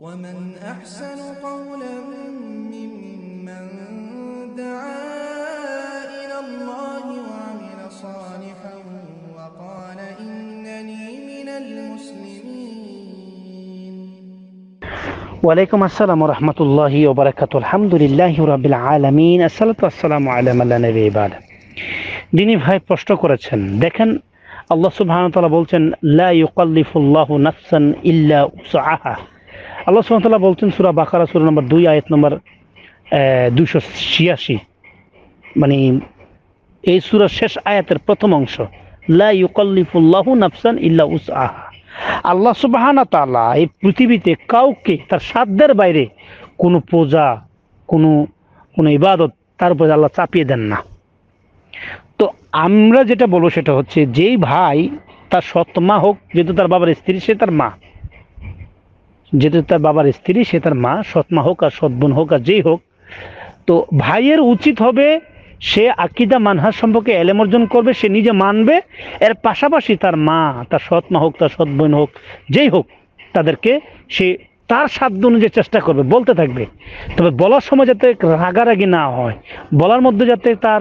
ومن أحسن قولا ممن دعا إلى الله وعمل صالحا وقال إنني من المسلمين وعليكم السلام ورحمة الله وبركاته الحمد لله رب العالمين الصلاة والسلام على من لا نبي بعد ديني بهاي প্রশ্ন করেছেন دكن الله سبحانه وتعالى بولتن لا يقلف الله نفسا إلا وسعها আল্লাহ সুমতাল্লাহ বলছেন সুরা বাকারা সুরা নম্বর দুই আয়াত নম্বর দুশো ছিয়াশি মানে এই সুরার শেষ আয়াতের প্রথম অংশ লা নাফসান ইল্লা উস আহা আল্লাহ সুবাহানা তালা এই পৃথিবীতে কাউকে তার সাধ্যের বাইরে কোনো পূজা কোনো কোনো ইবাদত তার উপরে আল্লাহ চাপিয়ে দেন না তো আমরা যেটা বলবো সেটা হচ্ছে যেই ভাই তার সৎ মা হোক যেহেতু তার বাবার স্ত্রী সে তার মা যেহেতু তার বাবার স্ত্রী সে তার মা সৎমা হোক আর সৎবোন হোক আর যেই হোক তো ভাইয়ের উচিত হবে সে আকিদা মানহার সম্পর্কে এলেম অর্জন করবে সে নিজে মানবে এর পাশাপাশি তার মা তার সৎমা হোক তার সৎ বোন হোক যেই হোক তাদেরকে সে তার সাধ্য অনুযায়ী চেষ্টা করবে বলতে থাকবে তবে বলার সময় যাতে রাগারাগি না হয় বলার মধ্যে যাতে তার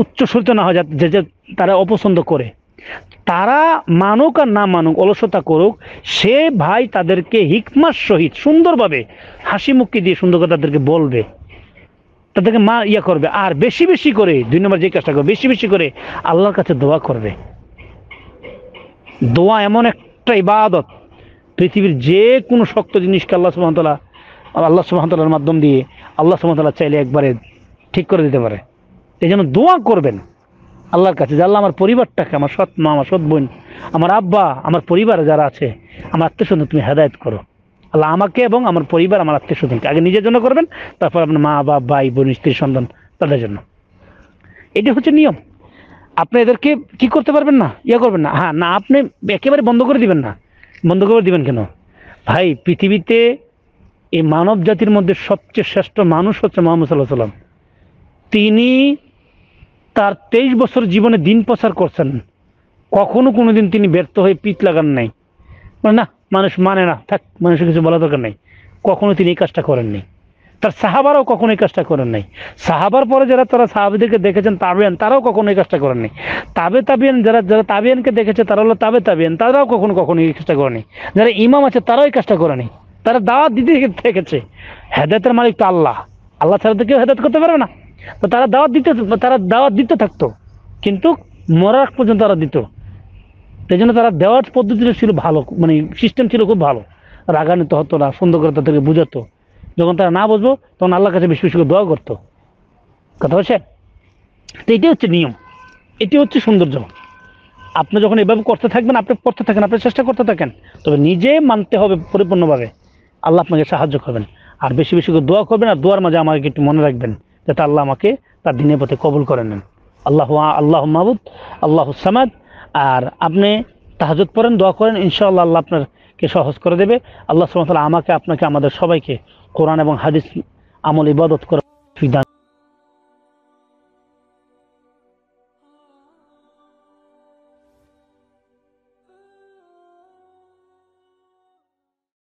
উচ্চ সূর্য না হয় যাতে যে তারা অপছন্দ করে তারা মানুক আর না মানুক অলসতা করুক সে ভাই তাদেরকে হিকমার সহিত সুন্দরভাবে হাসি মুক্তি দিয়ে সুন্দর করে তাদেরকে বলবে তাদেরকে মা ইয়া করবে আর বেশি বেশি করে দুই নম্বর যে কাজটা করবে বেশি বেশি করে আল্লাহর কাছে দোয়া করবে দোয়া এমন একটা ইবাদত পৃথিবীর যে কোনো শক্ত জিনিসকে আল্লাহ সুহামতাল্লাহ আল্লাহ সুহামতাল্লাহর মাধ্যম দিয়ে আল্লাহ সুহামতাল্লাহ চাইলে একবারে ঠিক করে দিতে পারে এই জন্য দোয়া করবেন আল্লাহর কাছে যে আল্লাহ আমার পরিবারটাকে আমার সৎ মা আমার সৎ বোন আমার আব্বা আমার পরিবার যারা আছে আমার আত্মীয়স্বজন তুমি হেদায়ত করো আল্লাহ আমাকে এবং আমার পরিবার আমার আত্মীয়স্বজনকে আগে নিজের জন্য করবেন তারপর আপনার মা বাবা ভাই বোন স্ত্রী সন্তান তাদের জন্য এটি হচ্ছে নিয়ম আপনি এদেরকে কি করতে পারবেন না ইয়ে করবেন না হ্যাঁ না আপনি একেবারে বন্ধ করে দিবেন না বন্ধ করে দিবেন কেন ভাই পৃথিবীতে এই মানব জাতির মধ্যে সবচেয়ে শ্রেষ্ঠ মানুষ হচ্ছে মোহাম্মদ সাল্লাহ সাল্লাম তিনি তার তেইশ বছর জীবনে দিন প্রচার করছেন কখনো কোনো দিন তিনি ব্যর্থ হয়ে পিত লাগান নাই মানে না মানুষ মানে না থাক মানুষের কিছু বলা দরকার নাই কখনো তিনি এই কাজটা করেননি তার সাহাবারাও কখনো এই কাজটা করেন নাই সাহাবার পরে যারা তারা সাহাবিদেরকে দেখেছেন তাবেন তারাও কখনো এই কাজটা করেননি তাবে তাবিয়ান যারা যারা তাবিয়ানকে দেখেছে তারা হলো তাবে তাবিয়ান তারাও কখনো কখনো এই কাজটা করেনি যারা ইমাম আছে তারাও এই কাজটা করেনি তারা দাওয়াত দিদি দেখেছে হেদায়তের মালিক তো আল্লাহ আল্লাহ ছাড়া তো কেউ হেদায়ত করতে পারবে না তারা দাওয়াত দিতে তারা দাওয়াত দিতে থাকতো কিন্তু মরার পর্যন্ত তারা দিত সেই জন্য তারা দেওয়ার পদ্ধতিটা ছিল ভালো মানে সিস্টেম ছিল খুব ভালো রাগানিত হতো না সুন্দর করে তাদেরকে বুঝাতো যখন তারা না বুঝবো তখন আল্লাহর কাছে বেশি বেশি করে দোয়া করতো কথা হচ্ছে তো এটাই হচ্ছে নিয়ম এটি হচ্ছে সৌন্দর্য আপনি যখন এভাবে করতে থাকবেন আপনি করতে থাকেন আপনি চেষ্টা করতে থাকেন তবে নিজে মানতে হবে পরিপূর্ণভাবে আল্লাহ আপনাকে সাহায্য করবেন আর বেশি বেশি করে দোয়া করবেন আর দোয়ার মাঝে আমাকে একটু মনে রাখবেন যাতে আল্লাহ আমাকে তার দিনের পথে কবুল করে নেন আল্লাহ আল্লাহ মাহবুদ আল্লাহ সামাদ আর আপনি তাহাজত পড়েন দোয়া করেন ইনশাআল্লাহ আল্লাহ আপনারকে সহজ করে দেবে আল্লাহ সুমতাল আমাকে আপনাকে আমাদের সবাইকে কোরআন এবং হাদিস আমল ইবাদত করার